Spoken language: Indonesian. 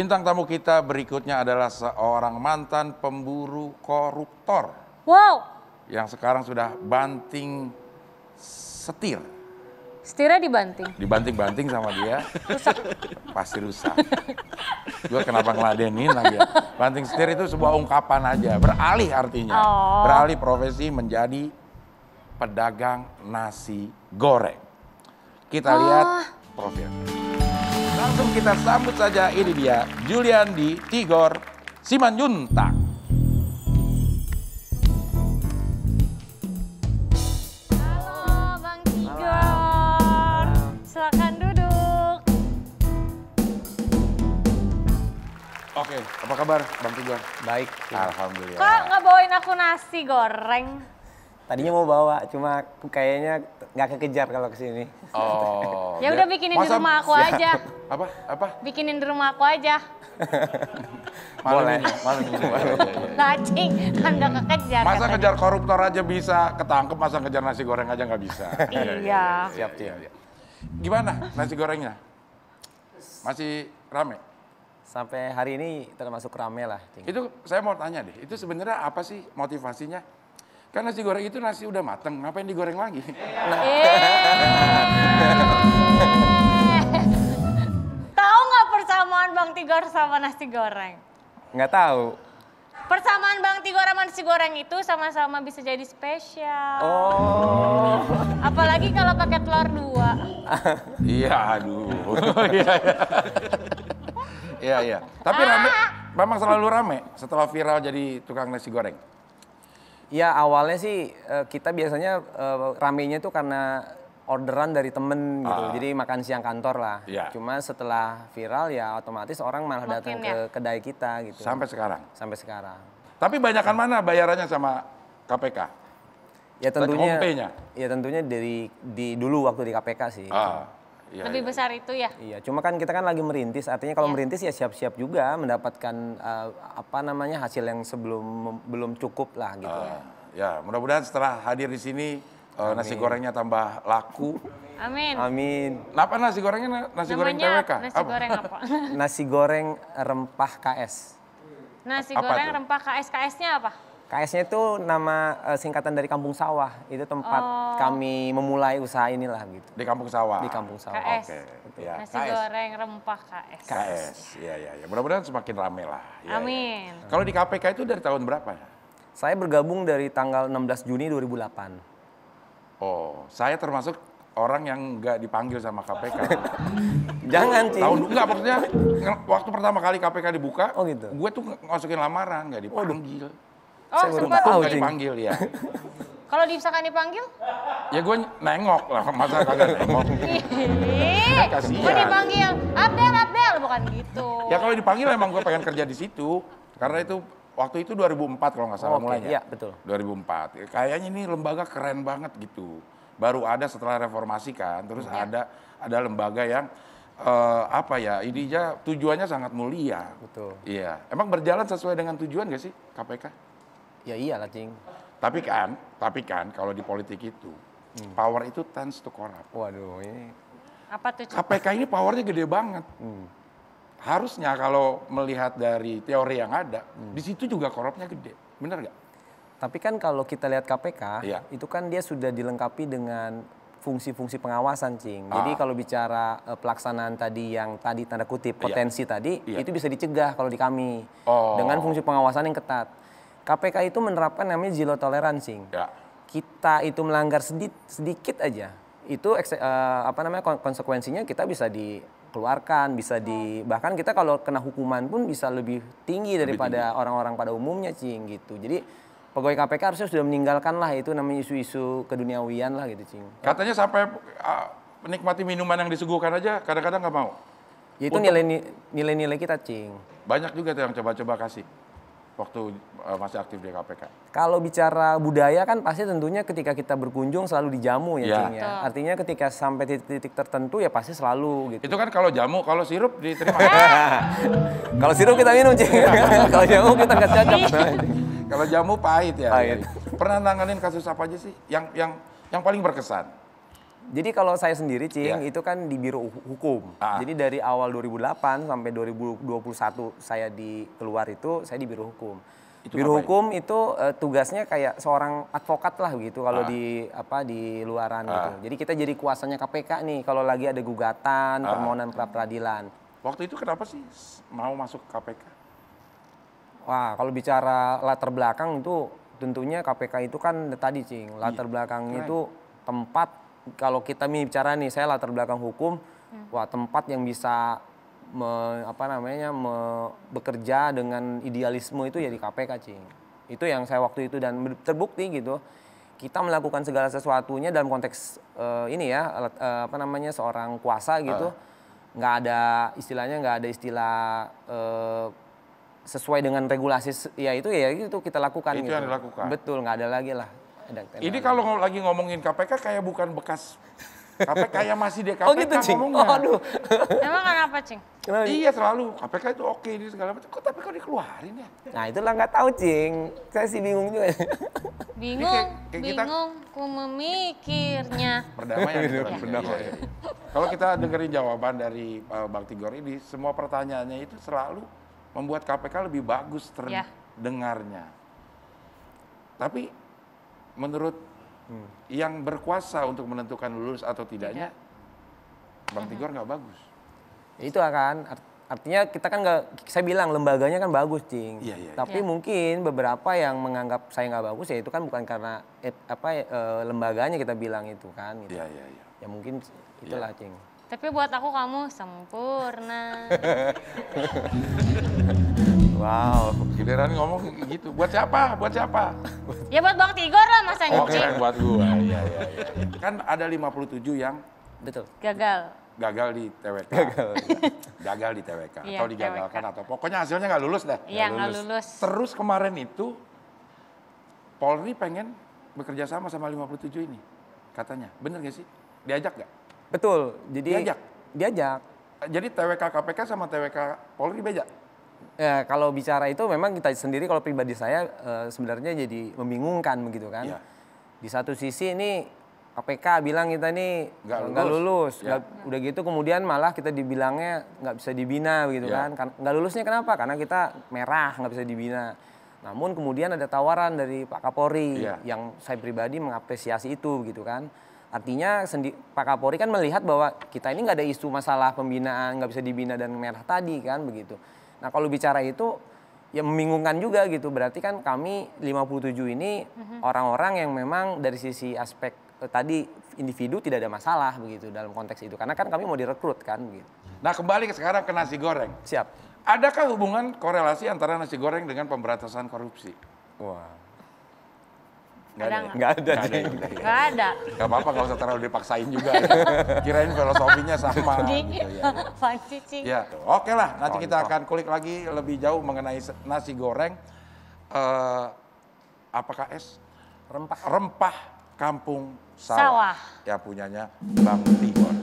Bintang tamu kita berikutnya adalah seorang mantan pemburu koruptor. Wow. Yang sekarang sudah banting setir. Setirnya dibanting? Dibanting-banting sama dia. Rusak. Pasti rusak. Gue kenapa ngeladenin lagi ya. Banting setir itu sebuah ungkapan aja. Beralih artinya. Oh. Beralih profesi menjadi pedagang nasi goreng. Kita oh. lihat profilnya. Langsung kita sambut saja ini dia Julian di Tigor Simanjuntak. Halo Bang silakan duduk. Oke, apa kabar Bang Tigor? Baik. Alhamdulillah. Kok nggak bawain aku nasi goreng? Tadinya mau bawa, cuma kayaknya nggak kekejar kalau kesini. Oh. ya udah bikinin Masa, di rumah aku siap. aja. Apa? Apa? Bikinin di rumah aku aja. malu Boleh. Malu Lacing, kan nggak kekejar. Masa katanya. kejar koruptor aja bisa, ketangkep masa kejar nasi goreng aja nggak bisa. Iya. Iya, iya, iya. Siap, siap. Gimana nasi gorengnya? Masih rame? Sampai hari ini termasuk rame lah. Tinggal. Itu saya mau tanya deh, itu sebenarnya apa sih motivasinya? Kan nasi goreng itu nasi udah mateng, ngapain digoreng lagi? Eh. Nah. Eh. tahu nggak persamaan Bang Tigor sama nasi goreng? Nggak tahu. Persamaan Bang Tigor sama nasi goreng itu sama-sama bisa jadi spesial. Oh. Apalagi kalau pakai telur dua. iya, aduh. Oh, iya, iya. Iya, iya. Tapi rame, ah. memang selalu rame setelah viral jadi tukang nasi goreng. Ya awalnya sih eh, kita biasanya eh, ramenya tuh karena orderan dari temen gitu. uh, Jadi makan siang kantor lah. Ya. Cuma setelah viral ya otomatis orang malah Mungkin datang ya. ke kedai kita gitu. Sampai sekarang. Sampai sekarang. Tapi banyakkan mana bayarannya sama KPK? Ya tentunya. Ya tentunya dari di dulu waktu di KPK sih. Gitu. Ya, lebih ya. besar itu ya. Iya, cuma kan kita kan lagi merintis, artinya kalau ya. merintis ya siap-siap juga mendapatkan uh, apa namanya hasil yang sebelum belum cukup lah gitu. Uh, ya, mudah-mudahan setelah hadir di sini uh, nasi gorengnya tambah laku. Amin. Amin. Apa nasi gorengnya nasi Namanya goreng TWK? Nasi apa? goreng apa? nasi goreng rempah KS. Nasi apa goreng itu? rempah KS, KS-nya apa? KS-nya itu nama uh, singkatan dari Kampung Sawah. Itu tempat oh. kami memulai usaha inilah gitu. Di Kampung Sawah. Di Kampung Sawah. Oke. Okay. Ya. Nasi KS. goreng rempah KS. KS. Iya iya ya. Mudah-mudahan semakin rame lah. Ya, Amin. Ya. Kalau di KPK itu dari tahun berapa? Saya bergabung dari tanggal 16 Juni 2008. Oh, saya termasuk orang yang nggak dipanggil sama KPK. Jangan sih. Tahun enggak maksudnya waktu pertama kali KPK dibuka, oh gitu. Gue tuh masukin lamaran nggak dipanggil. Oh, Oh, saya sempat. tahu dipanggil ya. Kalau misalkan dipanggil? Ya gue nengok lah, masa kagak nengok. Ih, gue dipanggil, Abdel, Abdel, bukan gitu. Ya kalau dipanggil emang gue pengen kerja di situ. Karena itu waktu itu 2004 kalau nggak salah oh, okay. mulainya. Iya, betul. 2004. Ya, kayaknya ini lembaga keren banget gitu. Baru ada setelah reformasi kan, terus hmm, ada ada lembaga yang uh, apa ya, ini ya tujuannya sangat mulia. Betul. Iya. Emang berjalan sesuai dengan tujuan gak sih KPK? Ya iyalah, Cing. Tapi kan, tapi kan kalau di politik itu hmm. power itu tends to corrupt. Waduh, ini apa tuh? KPK ini powernya gede banget. Hmm. Harusnya kalau melihat dari teori yang ada, hmm. di situ juga korupnya gede. Bener nggak? Tapi kan kalau kita lihat KPK, ya. itu kan dia sudah dilengkapi dengan fungsi-fungsi pengawasan, Cing. Ah. Jadi kalau bicara uh, pelaksanaan tadi yang tadi tanda kutip iya. potensi ya. tadi, ya. itu bisa dicegah kalau di kami oh. dengan fungsi pengawasan yang ketat. KPK itu menerapkan namanya zero toleransi. Ya. Kita itu melanggar sedikit, sedikit aja, itu eh, apa namanya konsekuensinya kita bisa dikeluarkan, bisa di bahkan kita kalau kena hukuman pun bisa lebih tinggi daripada orang-orang pada umumnya, cing gitu. Jadi pegawai KPK harusnya sudah meninggalkan lah itu namanya isu-isu keduniawian lah gitu cing. Katanya sampai uh, menikmati minuman yang disuguhkan aja kadang-kadang nggak mau. Ya itu nilai-nilai kita cing. Banyak juga tuh yang coba-coba kasih waktu uh, masih aktif di KPK. Kalau bicara budaya kan pasti tentunya ketika kita berkunjung selalu dijamu ya, ya. Cing ya. Artinya ketika sampai titik-titik tertentu ya pasti selalu gitu. Itu kan kalau jamu, kalau sirup diterima. kalau sirup kita minum Cing. Iya. kalau jamu kita nggak cocok. kalau jamu pahit ya. Pahit. Pernah nanganin kasus apa aja sih yang yang yang paling berkesan? Jadi kalau saya sendiri Cing yeah. itu kan di biro hukum. Ah. Jadi dari awal 2008 sampai 2021 saya di keluar itu saya di biro hukum. Itu biro hukum itu, itu uh, eh, tugasnya kayak seorang advokat lah gitu kalau ah. di apa di luaran ah. gitu. Jadi kita jadi kuasanya KPK nih kalau lagi ada gugatan, ah. permohonan pra peradilan. Waktu itu kenapa sih mau masuk KPK? Wah, kalau bicara latar belakang itu tentunya KPK itu kan tadi Cing, latar iya. belakangnya itu tempat kalau kita bicara nih, saya latar belakang hukum, hmm. wah tempat yang bisa me, apa namanya me, bekerja dengan idealisme itu ya di KPK cing itu yang saya waktu itu dan terbukti gitu kita melakukan segala sesuatunya dalam konteks uh, ini ya uh, apa namanya seorang kuasa gitu uh. nggak ada istilahnya nggak ada istilah uh, sesuai dengan regulasi ya itu ya itu kita lakukan itu gitu. yang dilakukan betul nggak ada lagi lah ini kalau lagi ngomongin KPK kayak bukan bekas KPK yang masih di KPK oh gitu, Cing? ngomongnya. Oh, aduh. Emang kenapa, Cing? Kenapa? Iya, selalu. KPK itu oke, ini segala macam. Kok tapi kok dikeluarin ya? Nah, itulah nggak tahu, Cing. Saya sih bingung juga. Bingung, kayak, kayak bingung, kita... ku memikirnya. itu ya, gitu, Ya. Kalau kita dengerin jawaban dari uh, Bang Tigor ini, semua pertanyaannya itu selalu membuat KPK lebih bagus terdengarnya. Iya. Ya. Tapi menurut hmm. yang berkuasa untuk menentukan lulus atau tidaknya, tidak. Bang Tigor nggak bagus. Itu kan artinya kita kan nggak, saya bilang lembaganya kan bagus, Cing. Ya, ya, iya. Tapi ya. mungkin beberapa yang menganggap saya nggak bagus ya itu kan bukan karena eh, apa e, lembaganya kita bilang itu kan. Gitu. Ya, ya, ya. ya mungkin itulah, ya. Cing. Tapi buat aku kamu sempurna. Wow, giliran ngomong gitu. Buat siapa? Buat siapa? Ya buat Bang Tigor lah Mas nyuci. Oke, okay, buat gua. Iya, iya, iya. Kan ada 57 yang betul. Gagal. Gagal di TWK. Gagal. Gagal di TWK ya, atau digagalkan TWK. atau pokoknya hasilnya nggak lulus deh. Iya, nggak lulus. lulus. Terus kemarin itu Polri pengen bekerja sama sama 57 ini katanya. Bener gak sih? Diajak gak? Betul. Jadi diajak. Diajak. Jadi TWK KPK sama TWK Polri beda? Ya, kalau bicara itu memang kita sendiri kalau pribadi saya e, sebenarnya jadi membingungkan begitu kan. Ya. Di satu sisi ini KPK bilang kita ini nggak lulus, lulus ya. udah gitu kemudian malah kita dibilangnya nggak bisa dibina begitu ya. kan. Nggak lulusnya kenapa? Karena kita merah nggak bisa dibina. Namun kemudian ada tawaran dari Pak Kapolri ya. yang saya pribadi mengapresiasi itu begitu kan. Artinya Pak Kapolri kan melihat bahwa kita ini nggak ada isu masalah pembinaan, nggak bisa dibina dan merah tadi kan begitu. Nah kalau bicara itu ya membingungkan juga gitu. Berarti kan kami 57 ini mhm. orang-orang Orang -orang yang memang dari sisi aspek eh, tadi individu tidak ada masalah begitu dalam konteks itu. Karena kan kami mau direkrut kan begitu. Nah kembali ke sekarang ke nasi goreng. Siap. Adakah hubungan korelasi antara nasi goreng dengan pemberantasan korupsi? Wah. Ya? nggak ada. nggak ada. nggak ada. Nggak apa-apa kalau usah terlalu dipaksain juga. Kirain filosofinya sama. gitu, ya. Ya, oke lah. Nanti kita akan kulik lagi lebih jauh mengenai nasi goreng. Uh, eh, apakah es? Rempah. Rempah kampung sawah. sawah. Ya punyanya Bang Tigor.